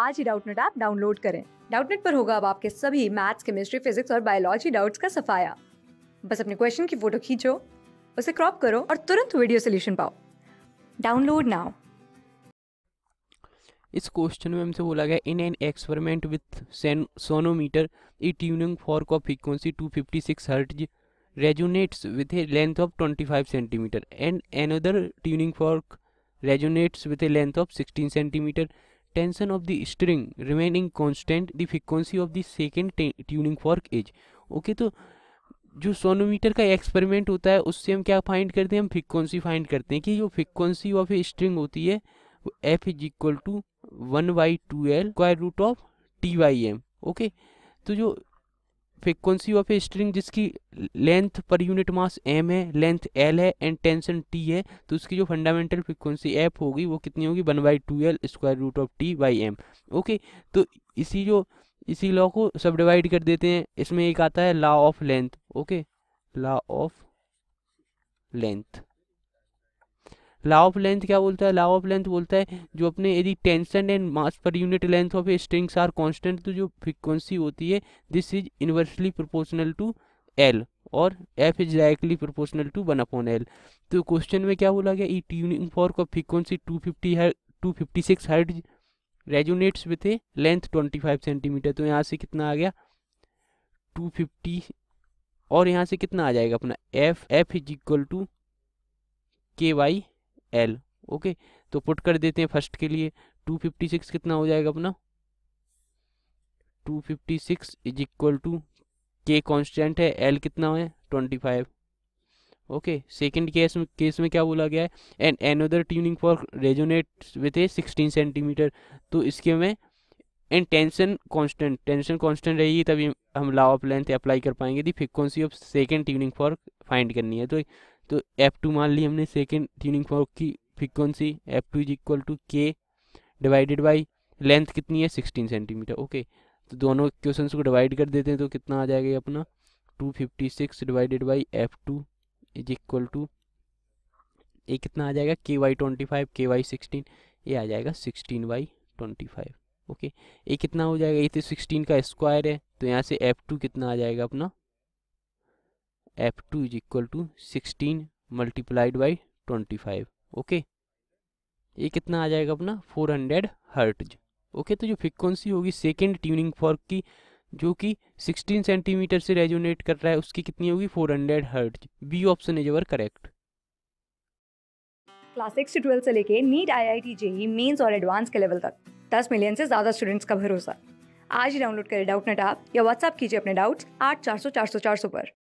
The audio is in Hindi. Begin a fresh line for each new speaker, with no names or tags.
आज ही डाउटनेट ऐप डाउनलोड करें डाउटनेट पर होगा अब आपके सभी मैथ्स केमिस्ट्री फिजिक्स और बायोलॉजी डाउट्स का सफाया बस अपने क्वेश्चन की फोटो खींचो उसे क्रॉप करो और तुरंत वीडियो सोल्यूशन पाओ डाउनलोड नाउ
इस क्वेश्चन में हमसे बोला गया in an experiment with sonometer a tuning fork of frequency six hertz resonates with a length of twenty five centimetre and another tuning fork resonates with a length of sixteen centimetre tension of the string remaining constant the frequency of the second tuning fork is okay तो जो सोनोमीटर का एक्सपेरिमेंट होता है उससे हम क्या फाइंड करते हैं हम फ्रिक्वेंसी फाइंड करते हैं कि जो फ्रिक्वेंसी ऑफ स्ट्रिंग होती है वो F is equal to one by two L square root of T by M okay तो जो फ्रिक्वेंसी ऑफ ए स्ट्रिंग जिसकी length per unit mass M है लेंथ एल है एंड टेंशन टी है तो उसकी जो फंडामेंटल फ्रिक्वेंसी एफ होगी वो कितनी होगी one by two L square root of T by M okay तो इसी जो इसी लॉ को सब डिवाइड कर देते हैं इसमें एक आता है law of length okay law of length law of length क्या बोलता है लॉ ऑफ लेंथ बोलता है जो अपने यदि tension and mass per unit length of strings are constant तो जो फ्रिक्वेंसी होती है this is inversely proportional to L और F is directly proportional to one upon L तो क्वेश्चन में क्या बोला गया a tuning fork of frequency two fifty two fifty six hertz resonates with a length twenty five centimetre तो यहाँ से कितना आ गया टू फिफ्टी और यहाँ से कितना आ जाएगा अपना F F is equal to K by L okay तो पुट कर देते हैं फर्स्ट के लिए टू फिफ्टी सिक्स कितना हो जाएगा अपना two fifty six is equal to K constant है एल कितना है twenty five okay second case में केस में क्या बोला गया है and another tuning fork resonate with a sixteen centimetre तो इसके में and tension constant tension constant रहेगी तभी हम लॉ ऑफ लेंथ अप्लाई कर पाएंगे the frequency of second tuning fork find करनी है तो तो एफ टू मान ली हमने सेकेंड ट्यूनिंग फॉर्क की frequency F two is equal to K divided by length कितनी है सिक्सटीन सेंटीमीटर ओके तो दोनों क्वेश्चन को डिवाइड कर देते हैं तो कितना आ जाएगा अपना two fifty six divided by F two is equal to ये कितना आ जाएगा K by twenty five K by sixteen ये आ जाएगा sixteen by twenty five okay ये कितना हो जाएगा ये तो सिक्सटीन का स्क्वायर है तो यहाँ से एफ टू कितना आ जाएगा अपना F two is equal to sixteen multiplied by twenty five okay ये कितना आ जाएगा अपना फोर हंड्रेड हर्टज ओके तो जो फ्रिक्वेंसी होगी सेकेंड ट्यूनिंग फॉर्क की जो कि 16 सेंटीमीटर से रेजोनेट कर रहा है उसकी कितनी होगी 400 hundred hertz B option is our correct
class six से ट्वेल्थ से लेके NEET I I T JEE mains और एडवांस के लेवल तक 10 मिलियन से ज़्यादा स्टूडेंट्स का भरोसा आज ही डाउनलोड करें डाउट नेट आप या व्हाट्सअप कीजिए अपने डाउट्स आठ चार सौ चार सौ चार सौ पर